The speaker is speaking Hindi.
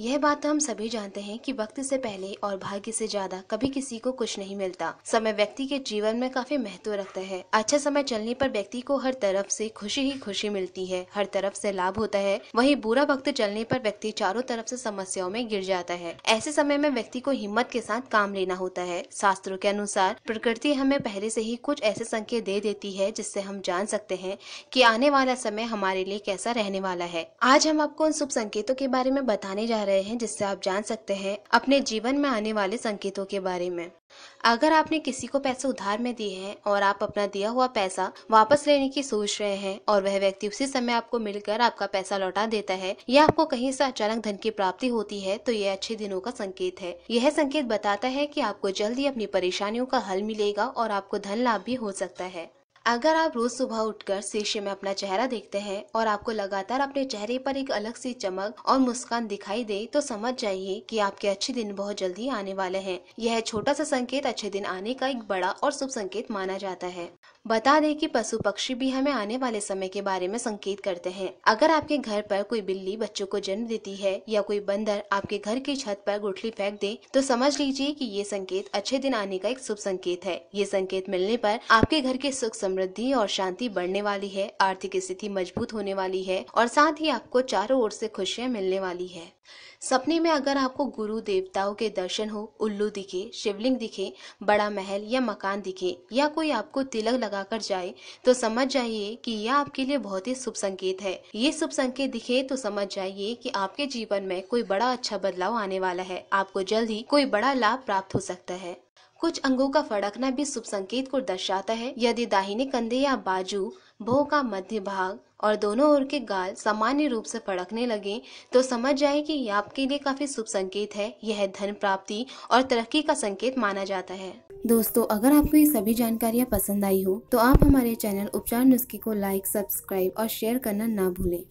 यह बात तो हम सभी जानते हैं कि वक्त से पहले और भाग्य से ज्यादा कभी किसी को कुछ नहीं मिलता समय व्यक्ति के जीवन में काफी महत्व रखता है अच्छा समय चलने पर व्यक्ति को हर तरफ से खुशी ही खुशी मिलती है हर तरफ से लाभ होता है वही बुरा वक्त चलने पर व्यक्ति चारों तरफ से समस्याओं में गिर जाता है ऐसे समय में व्यक्ति को हिम्मत के साथ काम लेना होता है शास्त्रों के अनुसार प्रकृति हमें पहले से ही कुछ ऐसे संकेत दे देती है जिससे हम जान सकते हैं कि आने वाला समय हमारे लिए कैसा रहने वाला है आज हम आपको उन शुभ संकेतों के बारे में बताने जा रहे हैं जिससे आप जान सकते हैं अपने जीवन में आने वाले संकेतों के बारे में अगर आपने किसी को पैसे उधार में दिए हैं और आप अपना दिया हुआ पैसा वापस लेने की सोच रहे हैं और वह व्यक्ति उसी समय आपको मिलकर आपका पैसा लौटा देता है या आपको कहीं से अचानक धन की प्राप्ति होती है तो यह अच्छे दिनों का संकेत है यह संकेत बताता है कि आपको जल्दी अपनी परेशानियों का हल मिलेगा और आपको धन लाभ भी हो सकता है अगर आप रोज सुबह उठकर शीशे में अपना चेहरा देखते हैं और आपको लगातार अपने चेहरे पर एक अलग सी चमक और मुस्कान दिखाई दे तो समझ जाइए कि आपके अच्छे दिन बहुत जल्दी आने वाले हैं। यह छोटा सा संकेत अच्छे दिन आने का एक बड़ा और शुभ संकेत माना जाता है बता दें कि पशु पक्षी भी हमें आने वाले समय के बारे में संकेत करते हैं अगर आपके घर पर कोई बिल्ली बच्चों को जन्म देती है या कोई बंदर आपके घर की छत पर गुठली फेंक दे तो समझ लीजिए कि ये संकेत अच्छे दिन आने का एक शुभ संकेत है ये संकेत मिलने पर आपके घर के सुख समृद्धि और शांति बढ़ने वाली है आर्थिक स्थिति मजबूत होने वाली है और साथ ही आपको चारों ओर से खुशियाँ मिलने वाली है सपने में अगर आपको गुरु देवताओं के दर्शन हो उल्लू दिखे शिवलिंग दिखे बड़ा महल या मकान दिखे या कोई आपको तिलक लगा लगाकर जाए तो समझ जाइए कि यह आपके लिए बहुत ही शुभ संकेत है ये शुभ संकेत दिखे तो समझ जाइए कि आपके जीवन में कोई बड़ा अच्छा बदलाव आने वाला है आपको जल्द ही कोई बड़ा लाभ प्राप्त हो सकता है कुछ अंगों का फड़कना भी शुभ संकेत को दर्शाता है यदि दाहिने कंधे या बाजू भो का मध्य भाग और दोनों ओर के गाल सामान्य रूप से फड़कने लगे तो समझ जाए कि यह आपके लिए काफी शुभ संकेत है यह धन प्राप्ति और तरक्की का संकेत माना जाता है दोस्तों अगर आपको ये सभी जानकारियाँ पसंद आई हो तो आप हमारे चैनल उपचार नुस्खे को लाइक सब्सक्राइब और शेयर करना ना भूलें